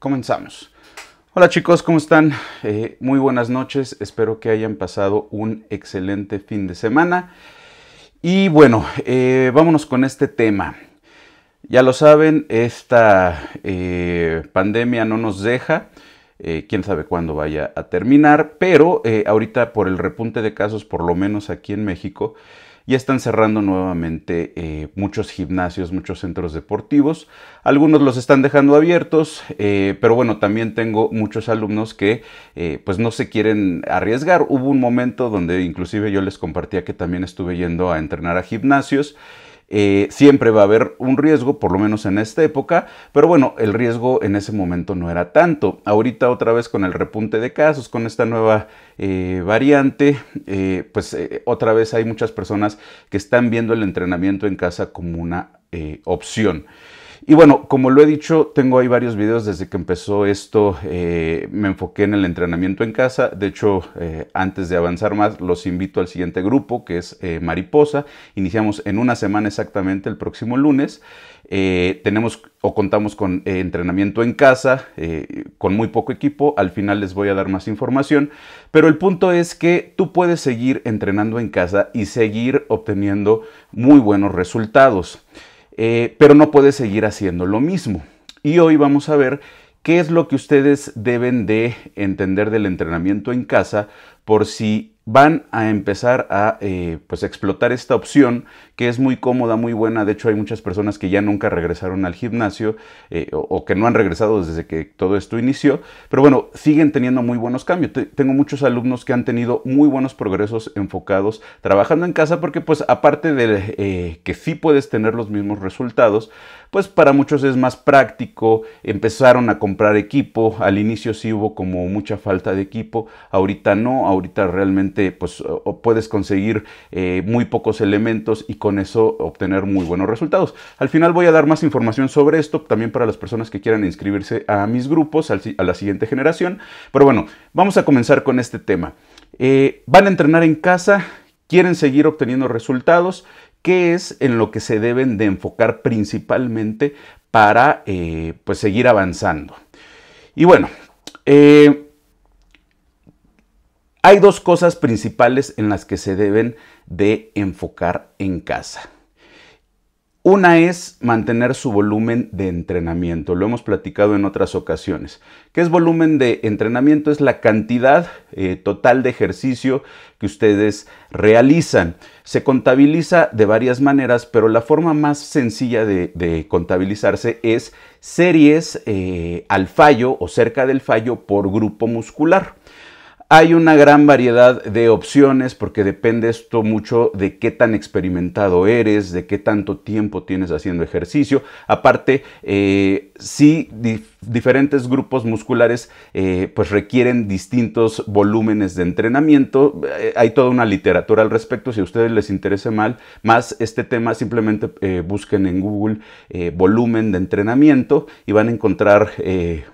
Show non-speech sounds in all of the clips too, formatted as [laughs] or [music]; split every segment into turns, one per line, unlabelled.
Comenzamos. Hola chicos, ¿cómo están? Eh, muy buenas noches, espero que hayan pasado un excelente fin de semana. Y bueno, eh, vámonos con este tema. Ya lo saben, esta eh, pandemia no nos deja. quién sabe cuándo vaya a terminar, pero ahorita por el repunte de casos, por lo menos aquí en México, ya están cerrando nuevamente eh, muchos gimnasios, muchos centros deportivos. Algunos los están dejando abiertos, eh, pero bueno, también tengo muchos alumnos que eh, pues no se quieren arriesgar. Hubo un momento donde inclusive yo les compartía que también estuve yendo a entrenar a gimnasios. Eh, siempre va a haber un riesgo, por lo menos en esta época, pero bueno, el riesgo en ese momento no era tanto. Ahorita otra vez con el repunte de casos, con esta nueva eh, variante, eh, pues otra vez hay muchas personas que están viendo el entrenamiento en casa como una opción. Y bueno, como lo he dicho, tengo ahí varios videos desde que empezó esto. Eh, me enfoqué en el entrenamiento en casa. De hecho, eh, antes de avanzar más, los invito al siguiente grupo, que es eh, Mariposa. Iniciamos en una semana exactamente el próximo lunes. tenemos o contamos con entrenamiento en casa, con muy poco equipo. Al final les voy a dar más información. Pero el punto es que tú puedes seguir entrenando en casa y seguir obteniendo muy buenos resultados. Eh, pero no puedes seguir haciendo lo mismo. Y hoy vamos a ver ¿Qué es lo que ustedes deben de entender del entrenamiento en casa por si van a empezar a eh, pues explotar esta opción que es muy cómoda, muy buena. De hecho, hay muchas personas que ya nunca regresaron al gimnasio eh, o, que no han regresado desde que todo esto inició. Pero bueno, siguen teniendo muy buenos cambios. tengo muchos alumnos que han tenido muy buenos progresos enfocados trabajando en casa porque pues aparte de eh, que sí puedes tener los mismos resultados, pues para muchos es más práctico, empezaron a comprar equipo, al inicio sí hubo como mucha falta de equipo, ahorita no, ahorita realmente pues puedes conseguir eh, muy pocos elementos y con eso obtener muy buenos resultados. Al final voy a dar más información sobre esto, también para las personas que quieran inscribirse a mis grupos, a la siguiente generación, pero bueno, vamos a comenzar con este tema. Eh, van a entrenar en casa, quieren seguir obteniendo resultados qué es en lo que se deben de enfocar principalmente para eh, pues, seguir avanzando. Y bueno, eh, hay dos cosas principales en las que se deben de enfocar en casa. Una es mantener su volumen de entrenamiento, lo hemos platicado en otras ocasiones. ¿Qué es volumen de entrenamiento? Es la cantidad eh, total de ejercicio que ustedes realizan. Se contabiliza de varias maneras, pero la forma más sencilla de, contabilizarse es series eh, al fallo o cerca del fallo por grupo muscular. Hay una gran variedad de opciones porque depende esto mucho de qué tan experimentado eres, de qué tanto tiempo tienes haciendo ejercicio. Aparte, eh, sí diferentes grupos musculares eh, pues requieren distintos volúmenes de entrenamiento. Eh, hay toda una literatura al respecto. Si a ustedes les interesa mal, más este tema, simplemente eh, busquen en Google volumen de entrenamiento y van a encontrar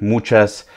muchas,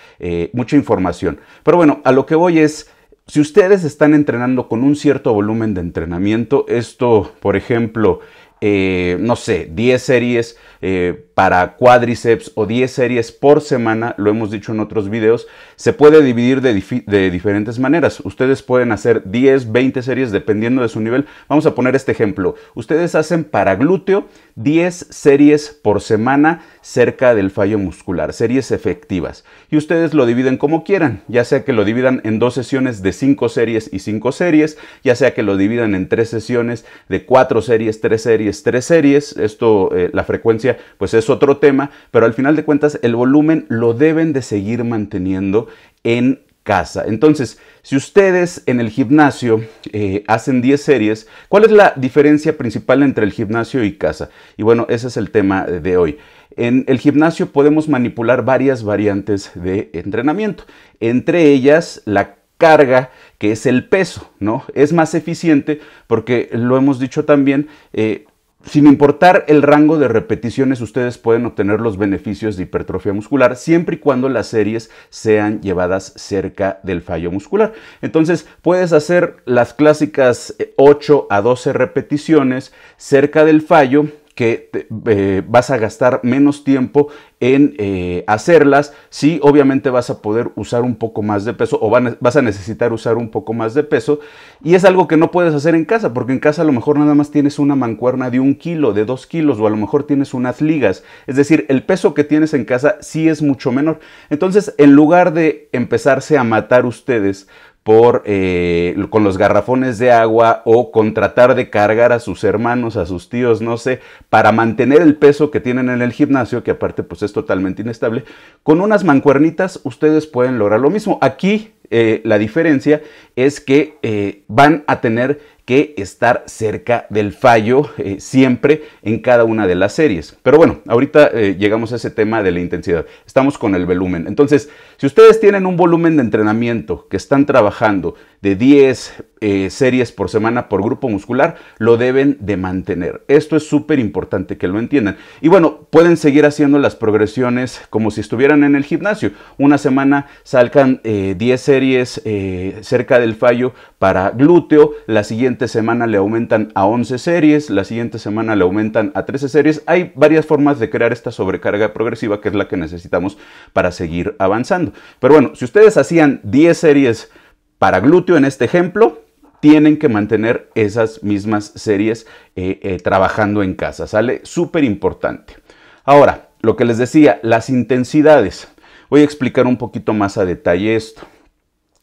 mucha información. Pero bueno, a lo que voy es... Si ustedes están entrenando con un cierto volumen de entrenamiento, esto, por ejemplo, eh, no sé, 10 series eh, para cuádriceps o 10 series por semana, lo hemos dicho en otros videos, se puede dividir de, de, diferentes maneras. Ustedes pueden hacer 10, 20 series dependiendo de su nivel. Vamos a poner este ejemplo. Ustedes hacen para glúteo 10 series por semana cerca del fallo muscular, series efectivas. Y ustedes lo dividen como quieran, ya sea que lo dividan en dos sesiones de cinco series y cinco series, ya sea que lo dividan en tres sesiones de cuatro series, tres series, tres series. Esto, eh, la frecuencia, pues es otro tema, pero al final de cuentas el volumen lo deben de seguir manteniendo en casa. Entonces, si ustedes en el gimnasio eh, hacen diez series, ¿cuál es la diferencia principal entre el gimnasio y casa? Y bueno, ese es el tema de hoy. En el gimnasio podemos manipular varias variantes de entrenamiento, entre ellas la carga que es el peso, ¿no? Es más eficiente porque lo hemos dicho también, eh, sin importar el rango de repeticiones, ustedes pueden obtener los beneficios de hipertrofia muscular siempre y cuando las series sean llevadas cerca del fallo muscular. Entonces, puedes hacer las clásicas 8 eh, a 12 repeticiones cerca del fallo que eh, vas a gastar menos tiempo en eh, hacerlas. si sí, obviamente vas a poder usar un poco más de peso o vas a necesitar usar un poco más de peso. Y es algo que no puedes hacer en casa, porque en casa a lo mejor nada más tienes una mancuerna de un kilo, de dos kilos, o a lo mejor tienes unas ligas. Es decir, el peso que tienes en casa sí es mucho menor. Entonces, en lugar de empezarse a matar ustedes, por, eh, con los garrafones de agua o con tratar de cargar a sus hermanos, a sus tíos, no sé, para mantener el peso que tienen en el gimnasio, que aparte pues es totalmente inestable, con unas mancuernitas ustedes pueden lograr lo mismo. Aquí eh, la diferencia es que eh, van a tener que estar cerca del fallo siempre en cada una de las series. Pero bueno, ahorita llegamos a ese tema de la intensidad. Estamos con el volumen. Entonces, si ustedes tienen un volumen de entrenamiento que están trabajando de 10 eh, series por semana por grupo muscular, lo deben de mantener. Esto es súper importante que lo entiendan. Y bueno, pueden seguir haciendo las progresiones como si estuvieran en el gimnasio. Una semana salgan 10 eh, series eh, cerca del fallo para glúteo, la siguiente semana le aumentan a 11 series, la siguiente semana le aumentan a 13 series. Hay varias formas de crear esta sobrecarga progresiva que es la que necesitamos para seguir avanzando. Pero bueno, si ustedes hacían 10 series para glúteo en este ejemplo, tienen que mantener esas mismas series eh, eh, trabajando en casa. Sale súper importante. Ahora, lo que les decía, las intensidades. Voy a explicar un poquito más a detalle esto.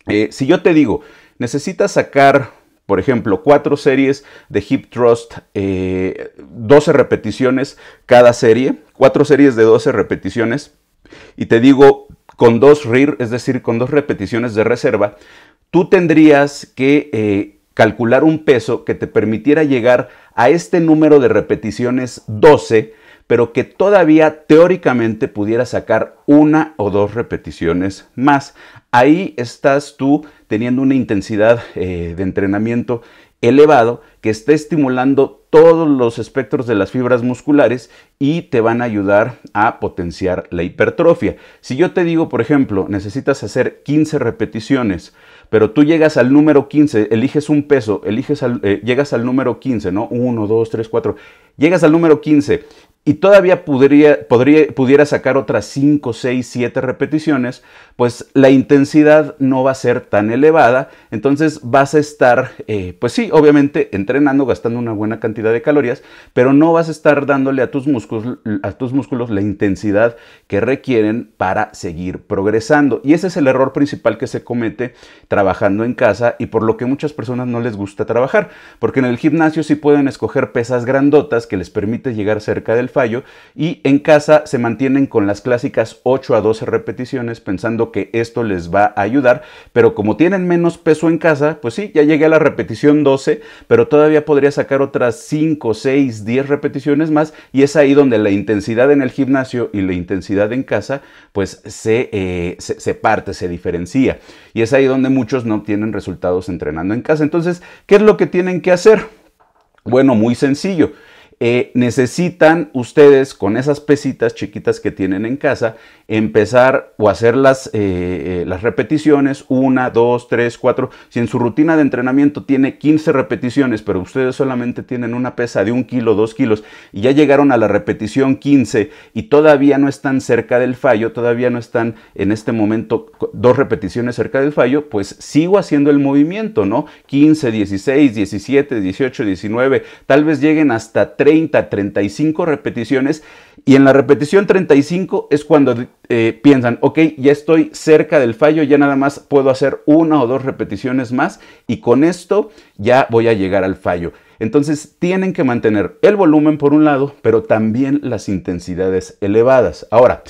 Eh, si yo te digo, necesitas sacar, por ejemplo, cuatro series de hip thrust, 12 repeticiones cada serie, cuatro series de 12 repeticiones, y te digo, con dos RIR, es decir, con dos repeticiones de reserva, tú tendrías que eh, calcular un peso que te permitiera llegar a este número de repeticiones 12, pero que todavía teóricamente pudiera sacar una o dos repeticiones más. Ahí estás tú teniendo una intensidad eh, de entrenamiento elevado que esté estimulando todos los espectros de las fibras musculares y te van a ayudar a potenciar la hipertrofia. Si yo te digo, por ejemplo, necesitas hacer 15 repeticiones, pero tú llegas al número 15, eliges un peso, eliges eh, llegas al número 15, ¿no? 1, 2, 3, 4, llegas al número 15 y todavía podría, pudiera sacar otras 5, 6, 7 repeticiones, pues la intensidad no va a ser tan elevada. Entonces vas a estar, eh, pues sí, obviamente entrenando, gastando una buena cantidad de calorías, pero no vas a estar dándole a tus músculos, a tus músculos la intensidad que requieren para seguir progresando. Y ese es el error principal que se comete trabajando en casa y por lo que muchas personas no les gusta trabajar, porque en el gimnasio sí pueden escoger pesas grandotas que les permite llegar cerca del fallo y en casa se mantienen con las clásicas 8 a 12 repeticiones pensando que esto les va a ayudar, pero como tienen menos peso en casa, pues sí, ya llegué a la repetición 12, pero todavía podría sacar otras 5, 6, 10 repeticiones más y es ahí donde la intensidad en el gimnasio y la intensidad en casa pues se, eh, se parte, se diferencia y es ahí donde muchos no tienen resultados entrenando en casa. Entonces, ¿qué es lo que tienen que hacer? Bueno, muy sencillo. Eh, necesitan ustedes con esas pesitas chiquitas que tienen en casa empezar o hacer las, eh, eh, las repeticiones, una, dos, tres, cuatro. Si en su rutina de entrenamiento tiene 15 repeticiones, pero ustedes solamente tienen una pesa de un kilo, dos kilos, y ya llegaron a la repetición 15 y todavía no están cerca del fallo, todavía no están en este momento dos repeticiones cerca del fallo, pues sigo haciendo el movimiento, ¿no? 15, 16, 17, 18, 19, tal vez lleguen hasta 30 30, 35 repeticiones y en la repetición 35 es cuando eh, piensan, ok, ya estoy cerca del fallo, ya nada más puedo hacer una o dos repeticiones más y con esto ya voy a llegar al fallo. Entonces tienen que mantener el volumen por un lado, pero también las intensidades elevadas. Ahora,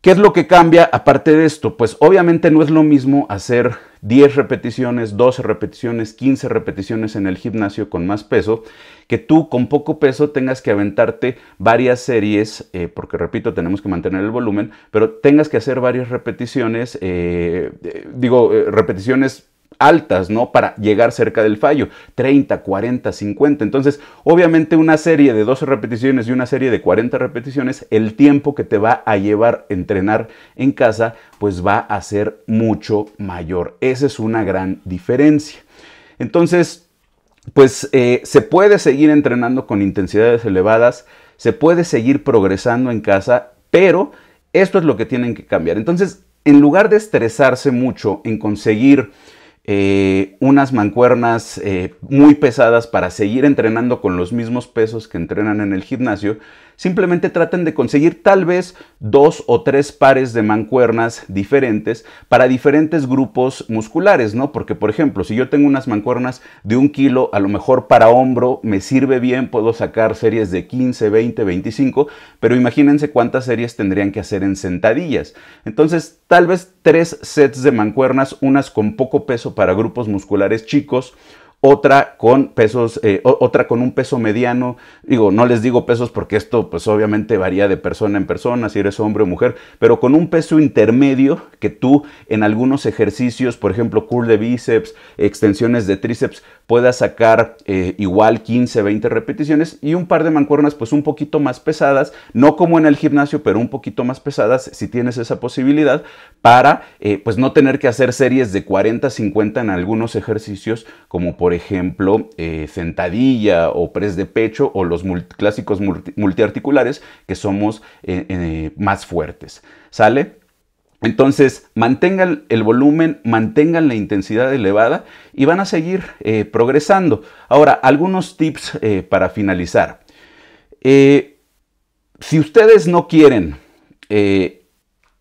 ¿qué es lo que cambia aparte de esto? Pues obviamente no es lo mismo hacer 10 repeticiones, 12 repeticiones, 15 repeticiones en el gimnasio con más peso, que tú con poco peso tengas que aventarte varias series, eh, porque repito, tenemos que mantener el volumen, pero tengas que hacer varias repeticiones, eh, digo, eh, repeticiones altas, ¿no? Para llegar cerca del fallo, 30, 40, 50. Entonces, obviamente una serie de 12 repeticiones y una serie de 40 repeticiones, el tiempo que te va a llevar entrenar en casa, pues va a ser mucho mayor. Esa es una gran diferencia. Entonces, pues eh, se puede seguir entrenando con intensidades elevadas, se puede seguir progresando en casa, pero esto es lo que tienen que cambiar. Entonces, en lugar de estresarse mucho en conseguir eh, unas mancuernas eh, muy pesadas para seguir entrenando con los mismos pesos que entrenan en el gimnasio, Simplemente traten de conseguir tal vez dos o tres pares de mancuernas diferentes para diferentes grupos musculares, ¿no? Porque, por ejemplo, si yo tengo unas mancuernas de un kilo, a lo mejor para hombro me sirve bien, puedo sacar series de 15, 20, 25, pero imagínense cuántas series tendrían que hacer en sentadillas. Entonces, tal vez tres sets de mancuernas, unas con poco peso para grupos musculares chicos, otra con pesos, eh, otra con un peso mediano. Digo, no les digo pesos porque esto pues obviamente varía de persona en persona, si eres hombre o mujer, pero con un peso intermedio que tú en algunos ejercicios, por ejemplo, curl de bíceps, extensiones de tríceps, puedas sacar eh, igual 15, 20 repeticiones y un par de mancuernas pues un poquito más pesadas, no como en el gimnasio, pero un poquito más pesadas si tienes esa posibilidad para eh, pues no tener que hacer series de 40, 50 en algunos ejercicios como por ejemplo, eh, sentadilla o press de pecho o los clásicos multiarticulares que somos eh, eh, más fuertes. ¿Sale? Entonces, mantengan el volumen, mantengan la intensidad elevada y van a seguir progresando. Ahora, algunos tips para finalizar. si ustedes no quieren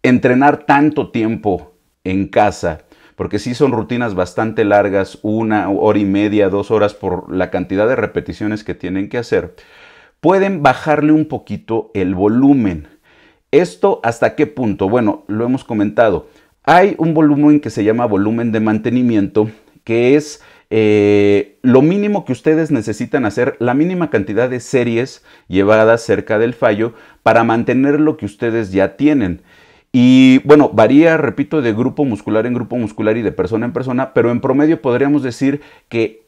entrenar tanto tiempo en casa porque sí son rutinas bastante largas, una hora y media, dos horas por la cantidad de repeticiones que tienen que hacer, pueden bajarle un poquito el volumen. ¿Esto hasta qué punto? Bueno, lo hemos comentado. Hay un volumen que se llama volumen de mantenimiento, que es eh, lo mínimo que ustedes necesitan hacer, la mínima cantidad de series llevadas cerca del fallo para mantener lo que ustedes ya tienen. Y bueno, varía, repito, de grupo muscular en grupo muscular y de persona en persona, pero en promedio podríamos decir que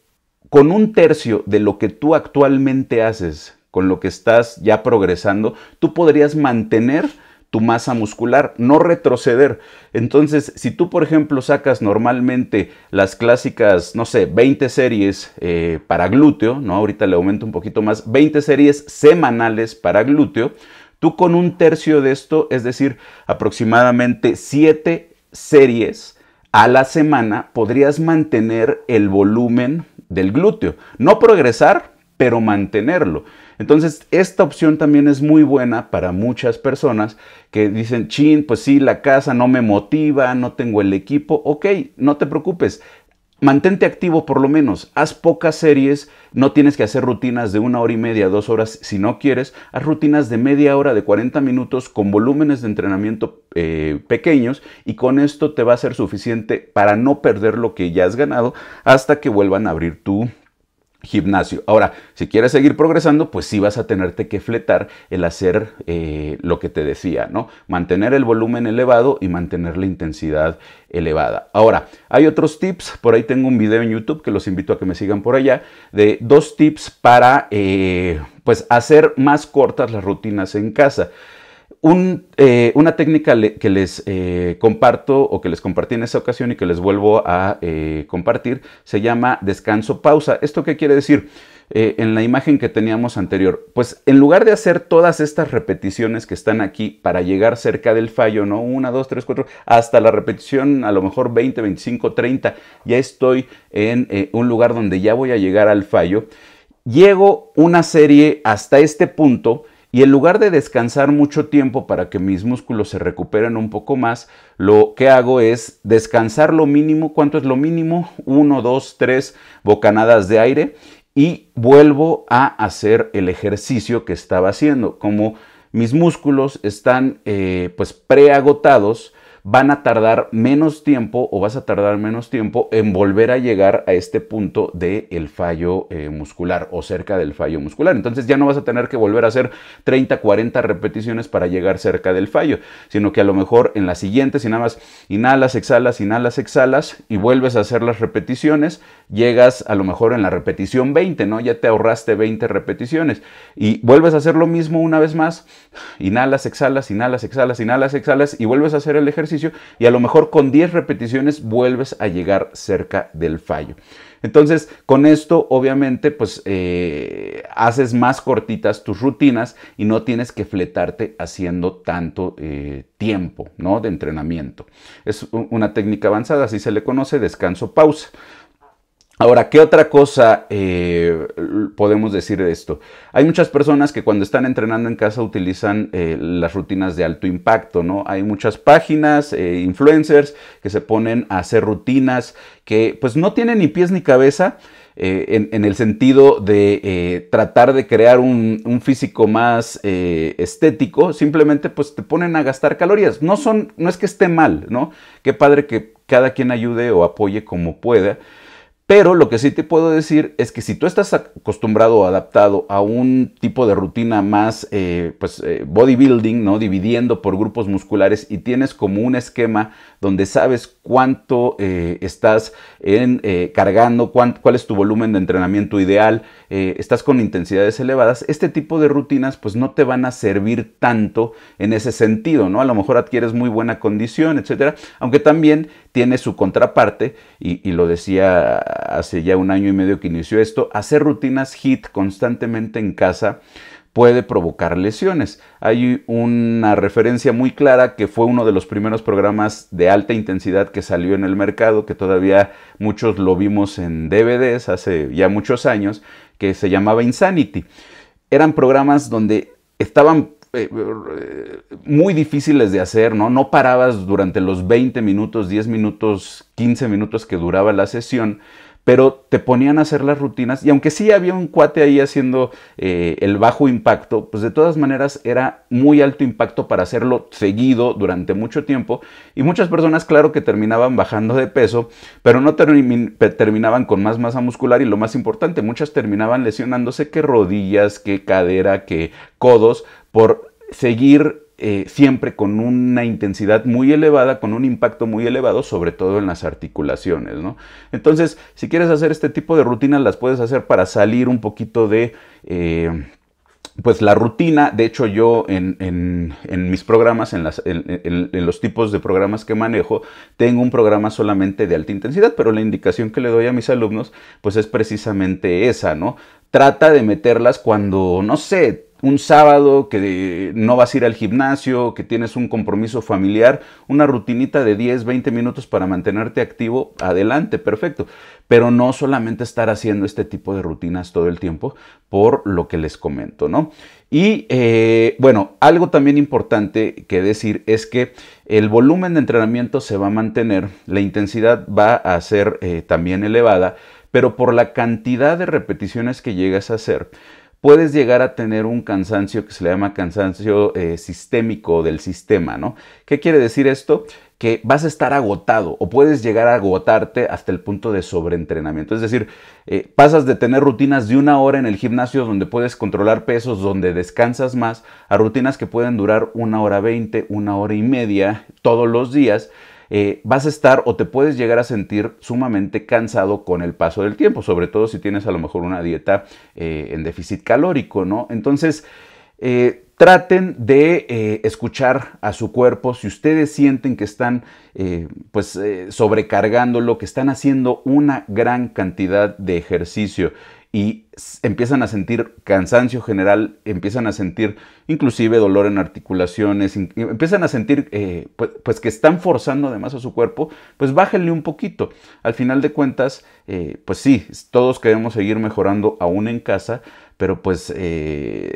con un tercio de lo que tú actualmente haces, con lo que estás ya progresando, tú podrías mantener tu masa muscular, no retroceder. Entonces, si tú, por ejemplo, sacas normalmente las clásicas, no sé, 20 series eh, para glúteo, ¿no? Ahorita le aumento un poquito más, 20 series semanales para glúteo, Tú con un tercio de esto, es decir, aproximadamente siete series a la semana, podrías mantener el volumen del glúteo. No progresar, pero mantenerlo. Entonces, esta opción también es muy buena para muchas personas que dicen, chin, pues sí, la casa no me motiva, no tengo el equipo. Ok, no te preocupes, Mantente activo por lo menos, haz pocas series, no tienes que hacer rutinas de una hora y media, dos horas si no quieres, haz rutinas de media hora, de 40 minutos con volúmenes de entrenamiento eh, pequeños y con esto te va a ser suficiente para no perder lo que ya has ganado hasta que vuelvan a abrir tu gimnasio. Ahora, si quieres seguir progresando, pues sí vas a tenerte que fletar el hacer eh, lo que te decía, ¿no? Mantener el volumen elevado y mantener la intensidad elevada. Ahora, hay otros tips, por ahí tengo un video en YouTube que los invito a que me sigan por allá, de dos tips para, eh, pues, hacer más cortas las rutinas en casa. Eh, una técnica que les eh, comparto o que les compartí en esa ocasión y que les vuelvo a eh, compartir se llama descanso-pausa. ¿Esto qué quiere decir? en la imagen que teníamos anterior, pues en lugar de hacer todas estas repeticiones que están aquí para llegar cerca del fallo, ¿no? Una, dos, tres, cuatro, hasta la repetición a lo mejor 20, 25, 30, ya estoy en un lugar donde ya voy a llegar al fallo. Llego una serie hasta este punto y en lugar de descansar mucho tiempo para que mis músculos se recuperen un poco más, lo que hago es descansar lo mínimo. ¿Cuánto es lo mínimo? Uno, dos, tres bocanadas de aire y vuelvo a hacer el ejercicio que estaba haciendo. Como mis músculos están eh, pues preagotados, van a tardar menos tiempo o vas a tardar menos tiempo en volver a llegar a este punto del el fallo eh, muscular o cerca del fallo muscular. Entonces ya no vas a tener que volver a hacer 30, 40 repeticiones para llegar cerca del fallo, sino que a lo mejor en la siguiente, si nada más inhalas, exhalas, inhalas, exhalas y vuelves a hacer las repeticiones, llegas a lo mejor en la repetición 20, ¿no? Ya te ahorraste 20 repeticiones y vuelves a hacer lo mismo una vez más, inhalas, exhalas, inhalas, exhalas, inhalas, exhalas y vuelves a hacer el ejercicio y a lo mejor con 10 repeticiones vuelves a llegar cerca del fallo. Entonces, con esto, obviamente, pues eh, haces más cortitas tus rutinas y no tienes que fletarte haciendo tanto eh, tiempo ¿no? de entrenamiento. Es una técnica avanzada, así se le conoce, descanso, pausa. Ahora, ¿qué otra cosa eh, podemos decir de esto? Hay muchas personas que cuando están entrenando en casa utilizan eh, las rutinas de alto impacto, ¿no? Hay muchas páginas, eh, influencers, que se ponen a hacer rutinas que pues no tienen ni pies ni cabeza, en, el sentido de tratar de crear un, físico más estético, simplemente pues te ponen a gastar calorías. No, son, no es que esté mal, ¿no? Qué padre que cada quien ayude o apoye como pueda, pero lo que sí te puedo decir es que si tú estás acostumbrado o adaptado a un tipo de rutina más eh, pues, eh, bodybuilding, ¿no? dividiendo por grupos musculares y tienes como un esquema donde sabes cuánto eh, estás en, eh, cargando, cuál es tu volumen de entrenamiento ideal, eh, estás con intensidades elevadas, este tipo de rutinas pues no te van a servir tanto en ese sentido, ¿no? A lo mejor adquieres muy buena condición, etcétera, aunque también tiene su contraparte, y, y lo decía hace ya un año y medio que inició esto, hacer rutinas HIT constantemente en casa puede provocar lesiones. Hay una referencia muy clara que fue uno de los primeros programas de alta intensidad que salió en el mercado, que todavía muchos lo vimos en DVDs hace ya muchos años, que se llamaba Insanity. Eran programas donde estaban eh, eh, muy difíciles de hacer, ¿no? No parabas durante los 20 minutos, 10 minutos, 15 minutos que duraba la sesión pero te ponían a hacer las rutinas y aunque sí había un cuate ahí haciendo eh, el bajo impacto, pues de todas maneras era muy alto impacto para hacerlo seguido durante mucho tiempo y muchas personas claro que terminaban bajando de peso, pero no terminaban con más masa muscular y lo más importante, muchas terminaban lesionándose que rodillas, que cadera, que codos por seguir eh, siempre con una intensidad muy elevada, con un impacto muy elevado, sobre todo en las articulaciones. Entonces, si quieres hacer este tipo de rutinas, las puedes hacer para salir un poquito de... Eh, pues la rutina, de hecho yo en, mis programas, en, en, los tipos de programas que manejo, tengo un programa solamente de alta intensidad, pero la indicación que le doy a mis alumnos, pues es precisamente esa, ¿no? Trata de meterlas cuando, no sé, un sábado que no vas a ir al gimnasio, que tienes un compromiso familiar, una rutinita de 10, 20 minutos para mantenerte activo, adelante, perfecto. Pero no solamente estar haciendo este tipo de rutinas todo el tiempo por lo que les comento, ¿no? Y eh, bueno, algo también importante que decir es que el volumen de entrenamiento se va a mantener, la intensidad va a ser eh, también elevada, pero por la cantidad de repeticiones que llegas a hacer, puedes llegar a tener un cansancio que se le llama cansancio eh, sistémico del sistema, ¿no? ¿Qué quiere decir esto? Que vas a estar agotado o puedes llegar a agotarte hasta el punto de sobreentrenamiento. Es decir, eh, pasas de tener rutinas de una hora en el gimnasio donde puedes controlar pesos, donde descansas más, a rutinas que pueden durar una hora veinte, una hora y media todos los días eh, vas a estar o te puedes llegar a sentir sumamente cansado con el paso del tiempo, sobre todo si tienes a lo mejor una dieta eh, en déficit calórico, ¿no? Entonces, eh, traten de escuchar a su cuerpo. Si ustedes sienten que están pues, sobrecargando, sobrecargándolo, que están haciendo una gran cantidad de ejercicio y empiezan a sentir cansancio general, empiezan a sentir inclusive dolor en articulaciones, empiezan a sentir eh, pues, que están forzando además a su cuerpo, pues bájenle un poquito. Al final de cuentas, eh, pues sí, todos queremos seguir mejorando aún en casa, pero pues eh,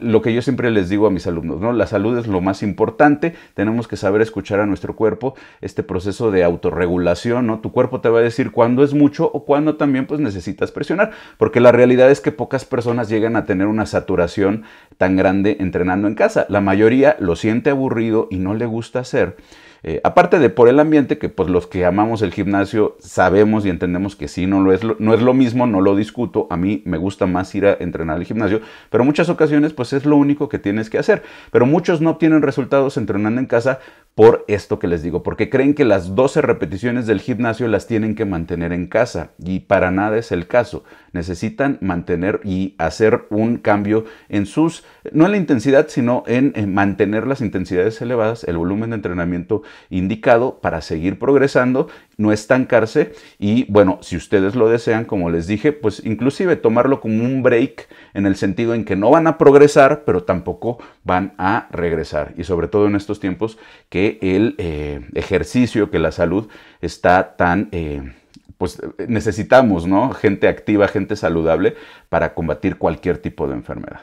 lo que yo siempre les digo a mis alumnos, ¿no? La salud es lo más importante, tenemos que saber escuchar a nuestro cuerpo este proceso de autorregulación, ¿no? Tu cuerpo te va a decir cuándo es mucho o cuándo también pues necesitas presionar, porque la realidad es que pocas personas llegan a tener una saturación tan grande entrenando en casa, la mayoría lo siente aburrido y no le gusta hacer. Eh, aparte de por el ambiente, que pues los que amamos el gimnasio sabemos y entendemos que sí, no, es, lo, no es lo mismo, no lo discuto, a mí me gusta más ir a entrenar al gimnasio, pero muchas ocasiones pues es lo único que tienes que hacer. Pero muchos no obtienen resultados entrenando en casa por esto que les digo, porque creen que las 12 repeticiones del gimnasio las tienen que mantener en casa y para nada es el caso. Necesitan mantener y hacer un cambio en sus, no en la intensidad, sino en mantener las intensidades elevadas, el volumen de entrenamiento indicado para seguir progresando no estancarse y bueno, si ustedes lo desean, como les dije, pues inclusive tomarlo como un break en el sentido en que no van a progresar, pero tampoco van a regresar. Y sobre todo en estos tiempos que el eh, ejercicio, que la salud está tan... Eh, pues necesitamos, ¿no? Gente activa, gente saludable para combatir cualquier tipo de enfermedad.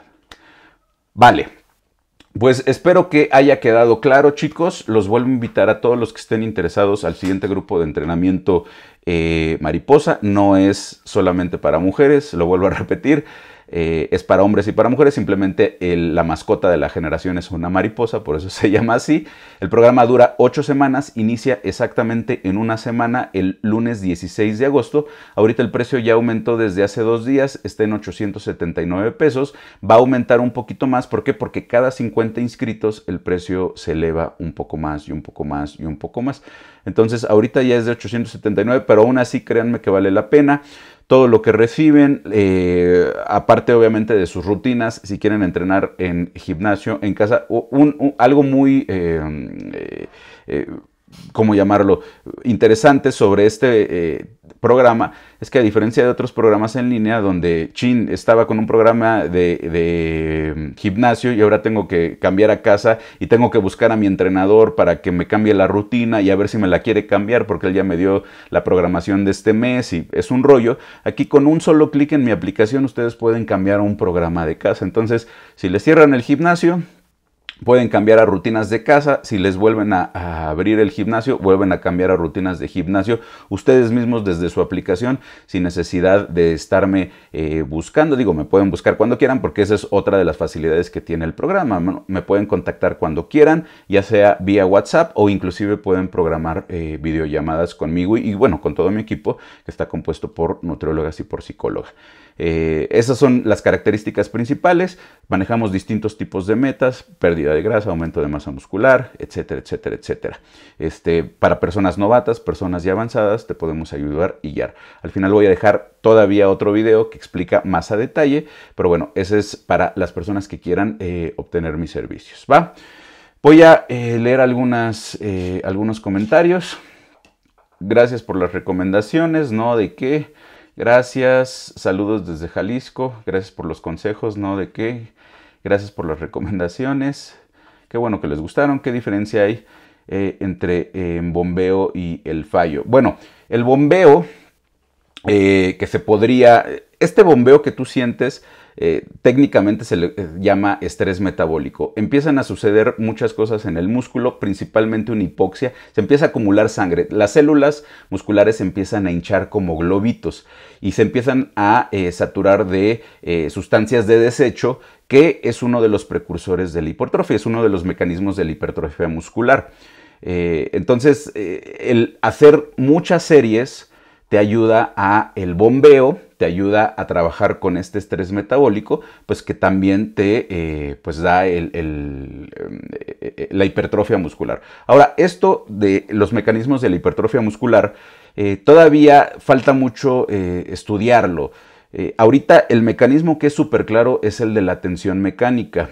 Vale, pues espero que haya quedado claro, chicos. Los vuelvo a invitar a todos los que estén interesados al siguiente grupo de entrenamiento eh, mariposa. No es solamente para mujeres, lo vuelvo a repetir. Eh, es para hombres y para mujeres, simplemente la mascota de la generación es una mariposa, por eso [laughs] se llama así. El programa dura ocho semanas, inicia exactamente en una semana el lunes 16 de agosto. Ahorita el precio ya aumentó desde hace dos días, está en 879 pesos, va a aumentar un poquito más, ¿por qué? Porque cada 50 inscritos el precio se eleva un poco más y un poco más y un poco más. Entonces ahorita ya es de 879, pero aún así créanme que vale la pena todo lo que reciben, eh, aparte obviamente de sus rutinas, si quieren entrenar en gimnasio, en casa, un, algo muy... Eh, eh, ¿cómo llamarlo?, interesante sobre este eh, programa es que a diferencia de otros programas en línea donde Chin estaba con un programa de, de, mm, gimnasio y ahora tengo que cambiar a casa y tengo que buscar a mi entrenador para que me cambie la rutina y a ver si me la quiere cambiar porque él ya me dio la programación de este mes y es un rollo, aquí con un solo clic en mi aplicación ustedes pueden cambiar un programa de casa. Entonces, si les cierran el gimnasio, Pueden cambiar a rutinas de casa. Si les vuelven a, abrir el gimnasio, vuelven a cambiar a rutinas de gimnasio ustedes mismos desde su aplicación sin necesidad de estarme eh, buscando. Digo, me pueden buscar cuando quieran porque esa es otra de las facilidades que tiene el programa. Me pueden contactar cuando quieran, ya sea vía WhatsApp o inclusive pueden programar eh, videollamadas conmigo y, y bueno, con todo mi equipo que está compuesto por nutriólogas y por psicóloga. Eh, esas son las características principales. Manejamos distintos tipos de metas, pérdida de grasa, aumento de masa muscular, etcétera, etcétera, etcétera. Este, para personas novatas, personas ya avanzadas, te podemos ayudar y guiar. Al final voy a dejar todavía otro video que explica más a detalle, pero bueno, ese es para las personas que quieran eh, obtener mis servicios. ¿va? Voy a eh, leer algunas, algunos comentarios. Gracias por las recomendaciones, ¿no? De qué. Gracias, saludos desde Jalisco, gracias por los consejos, no de qué, gracias por las recomendaciones, qué bueno que les gustaron, qué diferencia hay eh, entre eh, bombeo y el fallo. Bueno, el bombeo eh, que se podría, este bombeo que tú sientes eh, técnicamente se le eh, llama estrés metabólico. Empiezan a suceder muchas cosas en el músculo, principalmente una hipoxia, se empieza a acumular sangre, las células musculares empiezan a hinchar como globitos y se empiezan a eh, saturar de sustancias de desecho que es uno de los precursores de la hipertrofia, es uno de los mecanismos de la hipertrofia muscular. entonces, el hacer muchas series te ayuda a el bombeo, te ayuda a trabajar con este estrés metabólico, pues que también te eh, pues da eh, eh, la hipertrofia muscular. Ahora, esto de los mecanismos de la hipertrofia muscular, todavía falta mucho estudiarlo. ahorita el mecanismo que es súper claro es el de la tensión mecánica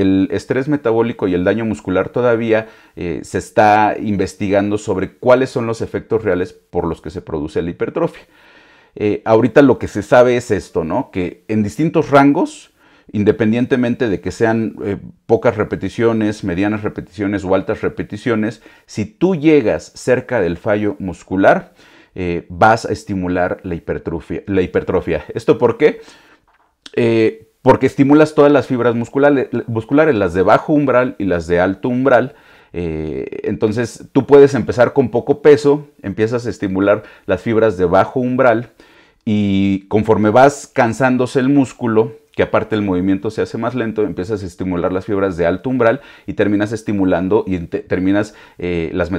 el estrés metabólico y el daño muscular todavía eh, se está investigando sobre cuáles son los efectos reales por los que se produce la hipertrofia. Eh, ahorita lo que se sabe es esto, ¿no? Que en distintos rangos, independientemente de que sean eh, pocas repeticiones, medianas repeticiones o altas repeticiones, si tú llegas cerca del fallo muscular, vas a estimular la hipertrofia, la hipertrofia. ¿Esto por qué? porque estimulas todas las fibras musculares, musculares las de bajo umbral y las de alto umbral. Eh, entonces tú puedes empezar con poco peso, empiezas a estimular las fibras de bajo umbral y conforme vas cansándose el músculo, que aparte el movimiento se hace más lento, empiezas a estimular las fibras de alto umbral y terminas estimulando y terminas eh, las,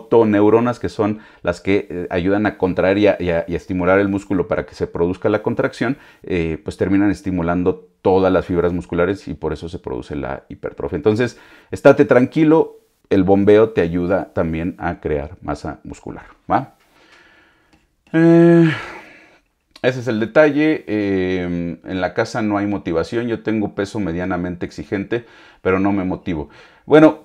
motoneuronas que son las que eh, ayudan a contraer y a, estimular el músculo para que se produzca la contracción, eh, pues terminan estimulando todas las fibras musculares y por eso se produce la hipertrofia. Entonces, estate tranquilo, el bombeo te ayuda también a crear masa muscular. ¿va? Eh... Ese es el detalle. Em, en la casa no hay motivación. Yo tengo peso medianamente exigente, pero no me motivo. Bueno,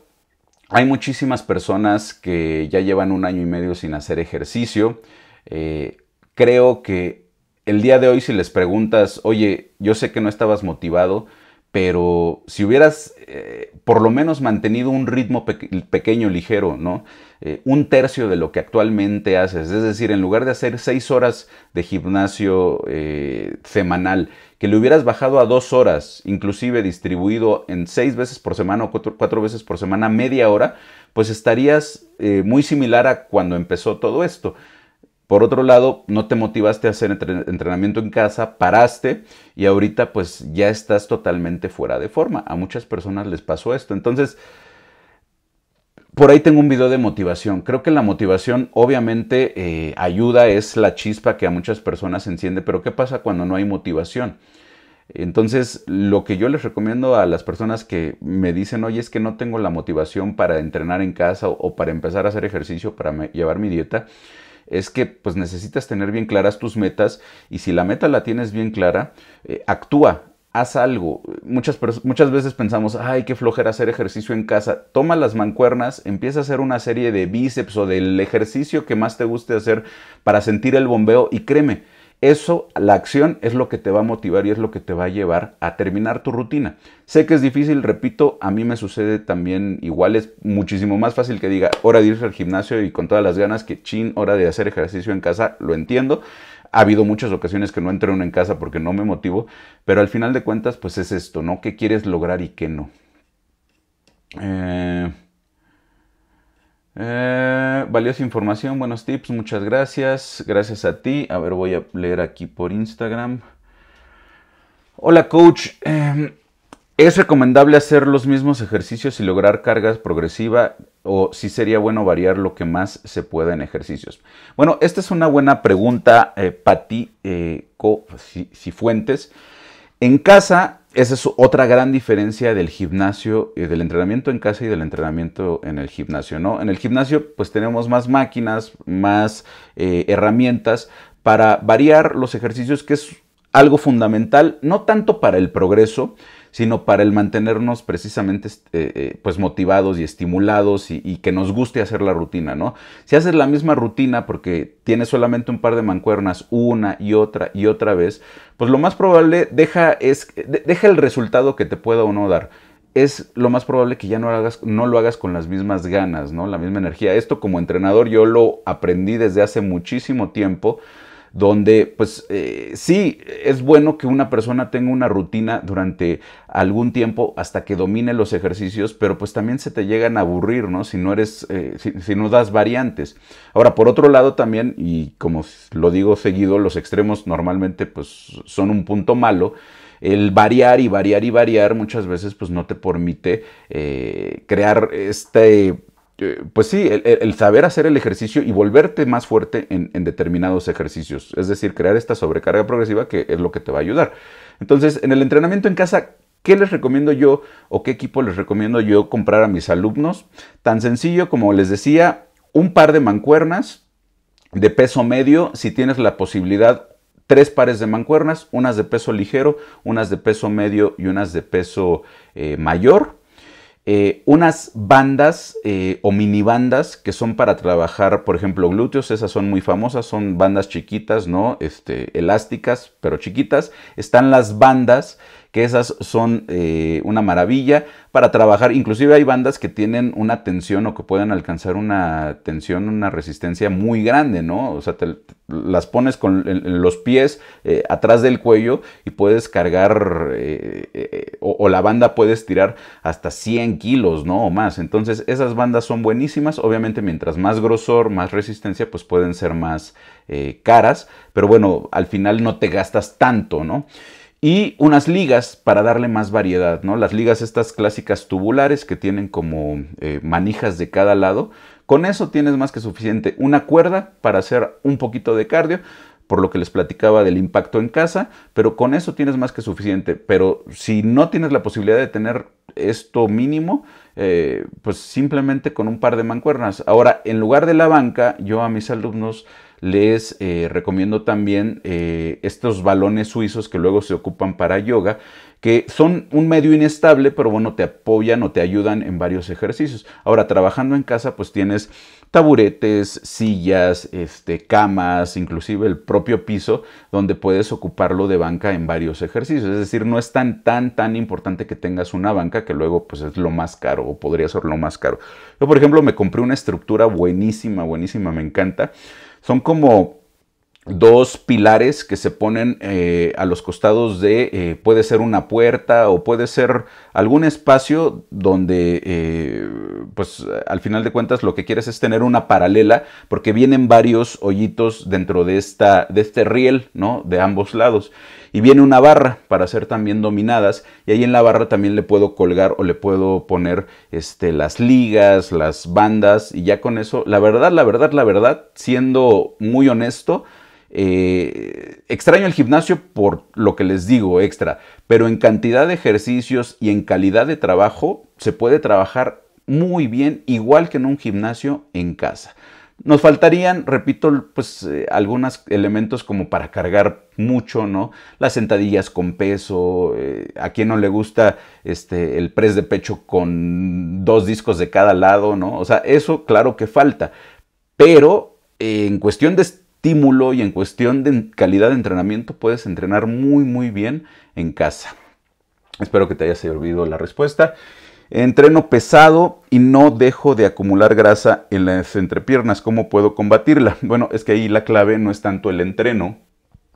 hay muchísimas personas que ya llevan un año y medio sin hacer ejercicio. Eh, creo que el día de hoy, si les preguntas, oye, yo sé que no estabas motivado, pero si hubieras eh, por lo menos mantenido un ritmo pequeño, ligero, ¿no? Eh, un tercio de lo que actualmente haces, es decir, en lugar de hacer seis horas de gimnasio eh, semanal, que le hubieras bajado a dos horas, inclusive distribuido en seis veces por semana o cuatro veces por semana media hora, pues estarías muy similar a cuando empezó todo esto. Por otro lado, no te motivaste a hacer entrenamiento en casa, paraste y ahorita pues ya estás totalmente fuera de forma. A muchas personas les pasó esto. Entonces, por ahí tengo un video de motivación. Creo que la motivación obviamente eh, ayuda, es la chispa que a muchas personas enciende, pero ¿qué pasa cuando no hay motivación? Entonces, lo que yo les recomiendo a las personas que me dicen, oye, es que no tengo la motivación para entrenar en casa o, para empezar a hacer ejercicio, para llevar mi dieta, es que pues necesitas tener bien claras tus metas y si la meta la tienes bien clara, eh, actúa, haz algo. Muchas, muchas veces pensamos, ay, qué flojera hacer ejercicio en casa. Toma las mancuernas, empieza a hacer una serie de bíceps o del ejercicio que más te guste hacer para sentir el bombeo y créeme, eso, la acción es lo que te va a motivar y es lo que te va a llevar a terminar tu rutina. Sé que es difícil, repito, a mí me sucede también igual, es muchísimo más fácil que diga hora de irse al gimnasio y con todas las ganas que chin, hora de hacer ejercicio en casa, lo entiendo. Ha habido muchas ocasiones que no uno en casa porque no me motivo, pero al final de cuentas, pues es esto, ¿no? ¿Qué quieres lograr y qué no? Eh... Eh, valiosa información, buenos tips, muchas gracias. Gracias a ti. A ver, voy a leer aquí por Instagram. Hola coach, em, ¿es recomendable hacer los mismos ejercicios y lograr cargas progresiva o si sería bueno variar lo que más se pueda en ejercicios? Bueno, esta es una buena pregunta, eh, Pati eh, Cifuentes, En casa esa es otra gran diferencia del gimnasio, eh, del entrenamiento en casa y del entrenamiento en el gimnasio, ¿no? En el gimnasio pues tenemos más máquinas, más eh, herramientas para variar los ejercicios, que es algo fundamental, no tanto para el progreso, sino para el mantenernos precisamente eh, eh, pues motivados y estimulados y, que nos guste hacer la rutina, ¿no? Si haces la misma rutina porque tienes solamente un par de mancuernas una y otra y otra vez, pues lo más probable deja, es, deja el resultado que te pueda o no dar es lo más probable que ya no, hagas, no lo hagas con las mismas ganas, ¿no? La misma energía. Esto como entrenador yo lo aprendí desde hace muchísimo tiempo donde pues eh, sí es bueno que una persona tenga una rutina durante algún tiempo hasta que domine los ejercicios, pero pues también se te llegan a aburrir, ¿no? Si no eres, eh, si, no das variantes. Ahora, por otro lado también, y como lo digo seguido, los extremos normalmente pues son un punto malo. El variar y variar y variar muchas veces pues no te permite eh, crear este eh, pues sí, el, saber hacer el ejercicio y volverte más fuerte en, determinados ejercicios. Es decir, crear esta sobrecarga progresiva que es lo que te va a ayudar. Entonces, en el entrenamiento en casa, ¿qué les recomiendo yo o qué equipo les recomiendo yo comprar a mis alumnos? Tan sencillo como les decía, un par de mancuernas de peso medio, si tienes la posibilidad, tres pares de mancuernas, unas de peso ligero, unas de peso medio y unas de peso eh, mayor eh, unas bandas eh, o o bandas que son para trabajar, por ejemplo, glúteos, esas son muy famosas, son bandas chiquitas, ¿no? Este, elásticas, pero chiquitas. Están las bandas que esas son eh, una maravilla para trabajar. Inclusive hay bandas que tienen una tensión o que pueden alcanzar una tensión, una resistencia muy grande, ¿no? O sea, las pones con los pies eh, atrás del cuello y puedes cargar eh, o, o, la banda puedes tirar hasta 100 kilos, ¿no? O más. Entonces esas bandas son buenísimas. Obviamente mientras más grosor, más resistencia, pues pueden ser más caras. Pero bueno, al final no te gastas tanto, ¿no? y unas ligas para darle más variedad, ¿no? Las ligas estas clásicas tubulares que tienen como eh, manijas de cada lado. Con eso tienes más que suficiente. Una cuerda para hacer un poquito de cardio, por lo que les platicaba del impacto en casa, pero con eso tienes más que suficiente. Pero si no tienes la posibilidad de tener esto mínimo, eh, pues simplemente con un par de mancuernas. Ahora, en lugar de la banca, yo a mis alumnos les eh, recomiendo también eh, estos balones suizos que luego se ocupan para yoga, que son un medio inestable, pero bueno, te apoyan o te ayudan en varios ejercicios. Ahora, trabajando en casa, pues tienes taburetes, sillas, este, camas, inclusive el propio piso, donde puedes ocuparlo de banca en varios ejercicios. Es decir, no es tan, tan, tan importante que tengas una banca, que luego pues es lo más caro o podría ser lo más caro. Yo, por ejemplo, me compré una estructura buenísima, buenísima, me encanta son como dos pilares que se ponen eh, a los costados de, eh, puede ser una puerta o puede ser algún espacio donde, eh, pues al final de cuentas lo que quieres es tener una paralela porque vienen varios hoyitos dentro de, esta, de este riel, ¿no? De ambos lados. Y viene una barra para ser también dominadas y ahí en la barra también le puedo colgar o le puedo poner este, las ligas, las bandas y ya con eso, la verdad, la verdad, la verdad, siendo muy honesto, eh, extraño el gimnasio por lo que les digo extra, pero en cantidad de ejercicios y en calidad de trabajo se puede trabajar muy bien, igual que en un gimnasio en casa. Nos faltarían, repito, pues eh, algunos elementos como para cargar mucho, ¿no? Las sentadillas con peso, eh, a quien no le gusta este, el press de pecho con dos discos de cada lado, ¿no? O sea, eso claro que falta, pero eh, en cuestión de estímulo y en cuestión de calidad de entrenamiento puedes entrenar muy, muy bien en casa. Espero que te haya servido la respuesta. Entreno pesado y no dejo de acumular grasa en las entrepiernas. ¿Cómo puedo combatirla? [laughs] Bueno, es que ahí la clave no es tanto el entreno,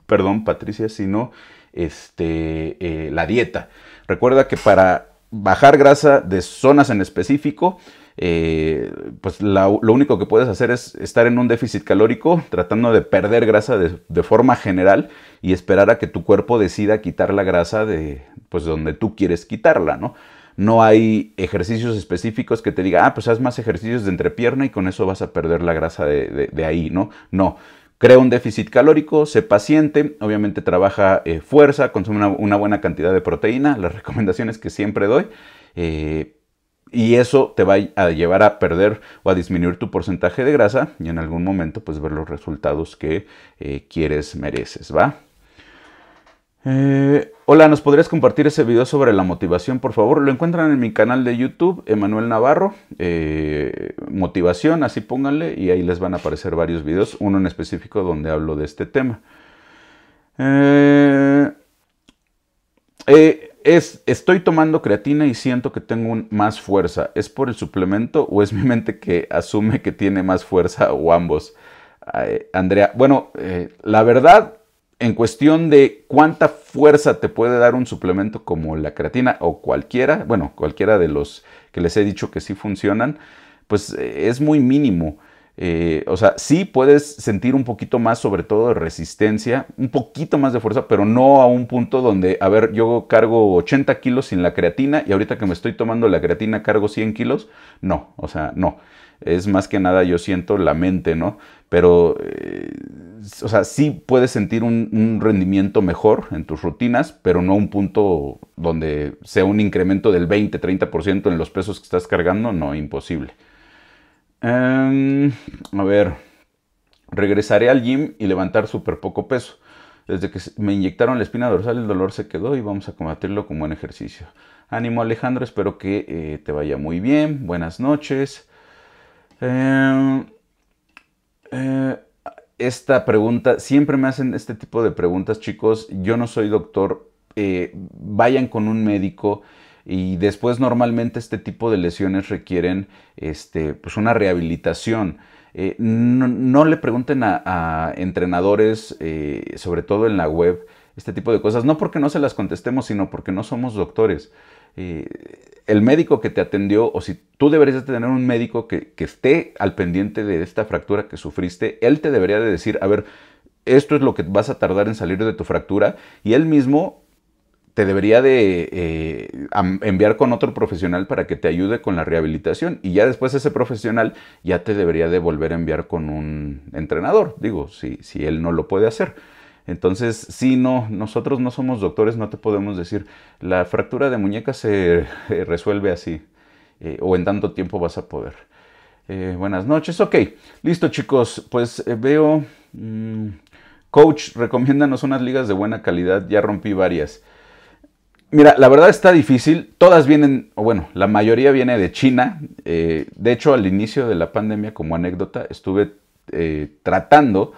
perdón Patricia, sino este, eh, la dieta. Recuerda que para bajar grasa de zonas en específico, eh, pues lo único que puedes hacer es estar en un déficit calórico, tratando de perder grasa de, de, forma general y esperar a que tu cuerpo decida quitar la grasa de pues donde tú quieres quitarla, ¿no? no hay ejercicios específicos que te diga, ah, pues haz más ejercicios de entrepierna y con eso vas a perder la grasa de, ahí, ¿no? No. Crea un déficit calórico, sé paciente, obviamente trabaja eh, fuerza, consume una, buena cantidad de proteína, las [laughs] recomendaciones que siempre doy. Eh, y eso te va a llevar a perder o a disminuir tu porcentaje de grasa y en algún momento pues ver los resultados que eh, quieres, mereces, ¿va? Eh, hola, ¿nos podrías compartir ese video sobre la motivación, por favor? Lo encuentran en mi canal de YouTube, Emanuel Navarro, eh, motivación, así pónganle, y ahí les van a aparecer varios videos, uno en específico donde hablo de este tema. Eh, es, estoy tomando creatina y siento que tengo más fuerza. ¿Es por el suplemento o es mi mente que asume que tiene más fuerza o ambos? Andrea, bueno, la verdad en cuestión de cuánta fuerza te puede dar un suplemento como la creatina o cualquiera, bueno, cualquiera de los que les he dicho que sí funcionan, pues eh, es muy mínimo. Eh, o sea, sí puedes sentir un poquito más, sobre todo de resistencia, un poquito más de fuerza, pero no a un punto donde, a ver, yo cargo 80 kilos sin la creatina y ahorita que me estoy tomando la creatina cargo 100 kilos. No, o sea, no. Es más que nada, yo siento la mente, ¿no? Pero eh, o sea, sí puedes sentir un, rendimiento mejor en tus rutinas, pero no un punto donde sea un incremento del 20-30% en los pesos que estás cargando, no, imposible. Em, a ver, regresaré al gym y levantar súper poco peso. Desde que me inyectaron la espina dorsal, el dolor se quedó y vamos a combatirlo con buen ejercicio. Ánimo Alejandro, espero que eh, te vaya muy bien. Buenas noches. Em, eh, esta pregunta, siempre me hacen este tipo de preguntas, chicos, yo no soy doctor, eh, vayan con un médico y después normalmente este tipo de lesiones requieren este, pues una rehabilitación. Eh, no, le pregunten a, entrenadores, eh, sobre todo en la web, este tipo de cosas, no porque no se las contestemos, sino porque no somos doctores el médico que te atendió, o si tú deberías tener un médico que, esté al pendiente de esta fractura que sufriste, él te debería de decir, a ver, esto es lo que vas a tardar en salir de tu fractura, y él mismo te debería de eh, enviar con otro profesional para que te ayude con la rehabilitación y ya después ese profesional ya te debería de volver a enviar con un entrenador, digo, si él no lo puede hacer. Entonces, si no, nosotros no somos doctores, no te podemos decir, la fractura de muñeca se [laughs] resuelve así, eh, o en tanto tiempo vas a poder. Eh, buenas noches, ok, listo chicos, pues eh, veo, mm, coach, recomiéndanos unas ligas de buena calidad, ya rompí varias. Mira, la verdad está difícil. Todas vienen, o bueno, la mayoría viene de China. de hecho, al inicio de la pandemia, como anécdota, estuve tratando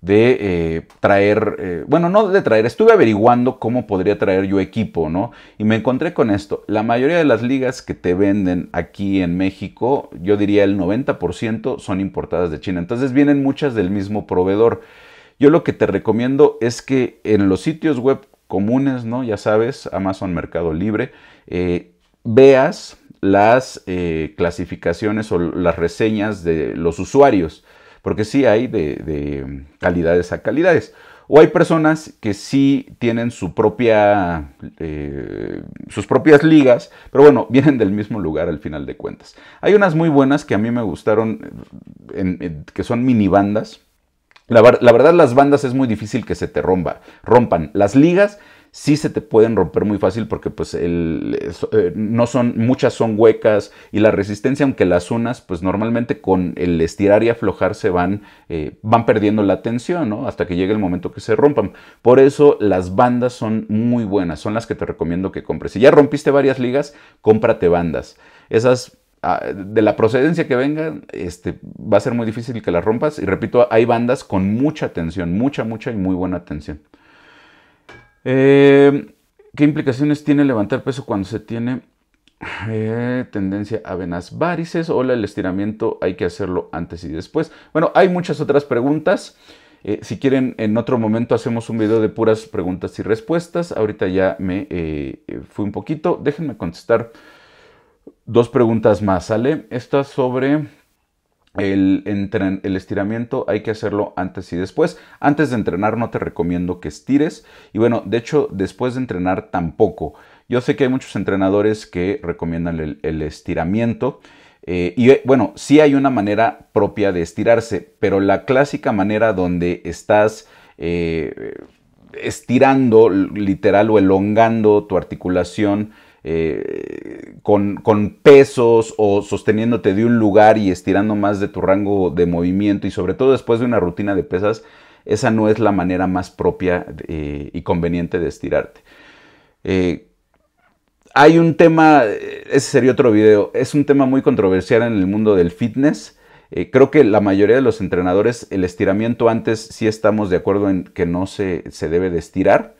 de eh, traer, eh, bueno, no de traer, estuve averiguando cómo podría traer yo equipo, ¿no? Y me encontré con esto. La mayoría de las ligas que te venden aquí en México, yo diría el 90% son importadas de China. Entonces vienen muchas del mismo proveedor. Yo lo que te recomiendo es que en los sitios web comunes, ¿no? Ya sabes, Amazon Mercado Libre, eh, veas las clasificaciones o las reseñas de los usuarios porque sí hay de, mm, calidades a calidades. O hay personas que sí tienen su propia, eh, sus propias ligas, pero bueno, [laughs] vienen del mismo lugar al final de cuentas. Hay unas muy buenas que a mí me gustaron, eh, que son mini bandas. La, verdad, las bandas es muy difícil que se te rompa, rompan. Las ligas sí se te pueden romper muy fácil porque pues eh, eh, no son, muchas son huecas y la resistencia, aunque las unas, pues normalmente con el estirar y aflojar se van, eh, van perdiendo la tensión, Hasta que llegue el momento que se rompan. Por eso las bandas son muy buenas, son las que te recomiendo que compres. Si ya rompiste varias ligas, cómprate bandas. Esas ah, de la procedencia que venga, este, va a ser muy difícil que las rompas. Y repito, hay bandas con mucha tensión, mucha, mucha y muy buena tensión. Eh, ¿Qué implicaciones tiene levantar peso cuando se tiene eh, tendencia a venas varices? Hola, el estiramiento hay que hacerlo antes y después. Bueno, hay muchas otras preguntas. Eh, si quieren, en otro momento hacemos un video de puras preguntas y respuestas. Ahorita ya me fui un poquito. Déjenme contestar dos preguntas más, ¿sale? Esta sobre el, el, estiramiento hay que hacerlo antes y después. Antes de entrenar no te recomiendo que estires. Y bueno, de hecho, después de entrenar tampoco. Yo sé que hay muchos entrenadores que recomiendan el, estiramiento. Eh, y bueno, sí hay una manera propia de estirarse, pero la clásica manera donde estás eh, estirando literal o elongando tu articulación eh, con, pesos o sosteniéndote de un lugar y estirando más de tu rango de movimiento y sobre todo después de una rutina de pesas, esa no es la manera más propia eh, y conveniente de estirarte. Eh, hay un tema, ese sería otro video, es un tema muy controversial en el mundo del fitness. creo que la mayoría de los entrenadores, el estiramiento antes sí estamos de acuerdo en que no se, debe de estirar,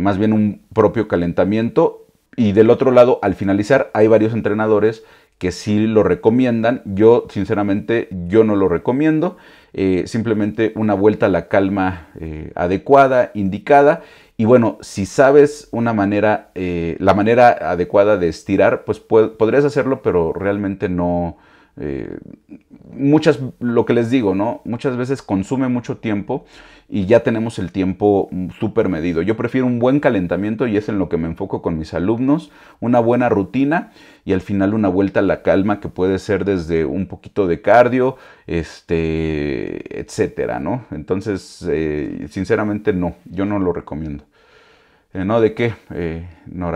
más bien un propio calentamiento. Y del otro lado, al finalizar, hay varios entrenadores que sí lo recomiendan. Yo, sinceramente, yo no lo recomiendo. Eh, simplemente una vuelta a la calma eh, adecuada, indicada. Y bueno, si sabes una manera, eh, la manera adecuada de estirar, pues podrías hacerlo, pero realmente no, eh, muchas, lo que les digo, ¿no? Muchas veces consume mucho tiempo y ya tenemos el tiempo súper medido. Yo prefiero un buen calentamiento y es en lo que me enfoco con mis alumnos, una buena rutina y al final una vuelta a la calma que puede ser desde un poquito de cardio, este, etcétera, ¿no? Entonces, eh, sinceramente no, yo no lo recomiendo. Eh, no, de qué, eh,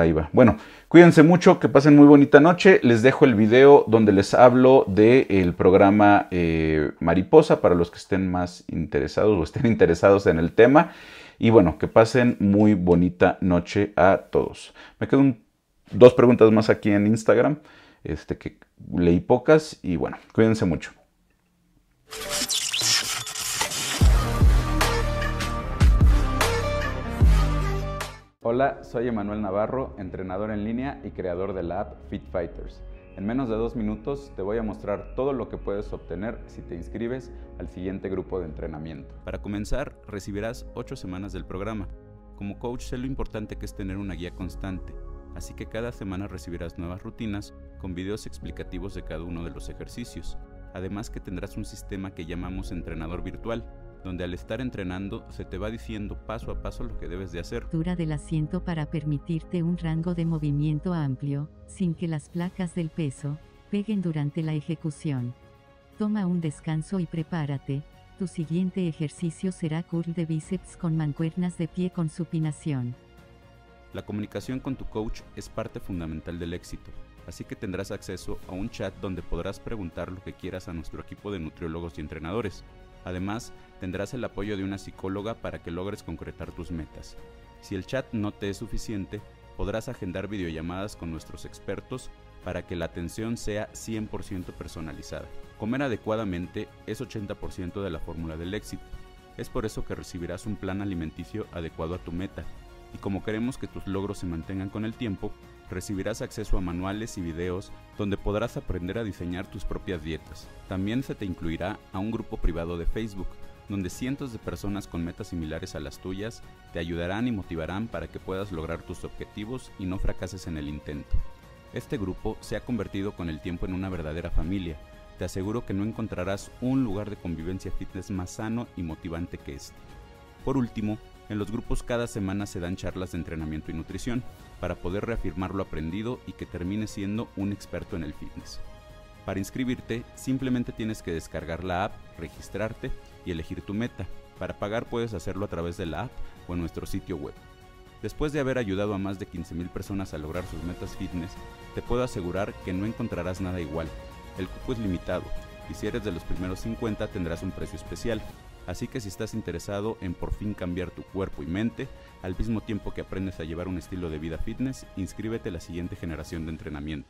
iba. Bueno, cuídense mucho, que pasen muy bonita noche. Les dejo el video donde les hablo del programa eh, Mariposa para los que estén más interesados o estén [laughs] interesados en el tema. Y bueno, que pasen muy bonita noche a todos. Me quedan dos preguntas más aquí en Instagram, este, que leí pocas. Y bueno, cuídense mucho. Hola, soy Emanuel Navarro, entrenador en línea y creador de la app Fit Fighters. En menos de dos minutos te voy a mostrar todo lo que puedes obtener si te inscribes al siguiente grupo de entrenamiento. Para comenzar, recibirás ocho semanas del programa. Como coach sé lo importante que es tener una guía constante, así que cada semana recibirás nuevas rutinas con videos explicativos de cada uno de los ejercicios, además que tendrás un sistema que llamamos entrenador virtual donde al estar entrenando se te va diciendo paso a paso lo que debes de hacer. dura del asiento para permitirte un rango de movimiento amplio, sin que las placas del peso peguen durante la ejecución. Toma un descanso y prepárate. Tu siguiente ejercicio será curl de bíceps con mancuernas de pie con supinación. La comunicación con tu coach es parte fundamental del éxito, así que tendrás acceso a un chat donde podrás preguntar lo que quieras a nuestro equipo de nutriólogos y entrenadores. Además, tendrás el apoyo de una psicóloga para que logres concretar tus metas. Si el chat no te es suficiente, podrás agendar videollamadas con nuestros expertos para que la atención sea 100% personalizada. Comer adecuadamente es 80% de la fórmula del éxito. Es por eso que recibirás un plan alimenticio adecuado a tu meta. Y como queremos que tus logros se mantengan con el tiempo, recibirás acceso a manuales y videos donde podrás aprender a diseñar tus propias dietas. También se te incluirá a un grupo privado de Facebook donde cientos de personas con metas similares a las tuyas te ayudarán y motivarán para que puedas lograr tus objetivos y no fracases en el intento. Este grupo se ha convertido con el tiempo en una verdadera familia. Te aseguro que no encontrarás un lugar de convivencia fitness más sano y motivante que este. Por último, en los grupos cada semana se dan charlas de entrenamiento y nutrición para poder reafirmar lo aprendido y que termine siendo un experto en el fitness. Para inscribirte, simplemente tienes que descargar la app, registrarte y elegir tu meta. Para pagar puedes hacerlo a través de la app o en nuestro sitio web. Después de haber ayudado a más de 15.000 personas a lograr sus metas fitness, te puedo asegurar que no encontrarás nada igual. El cupo es limitado y si eres de los primeros 50 tendrás un precio especial. Así que si estás interesado en por fin cambiar tu cuerpo y mente, al mismo tiempo que aprendes a llevar un estilo de vida fitness, inscríbete a la siguiente generación de entrenamiento.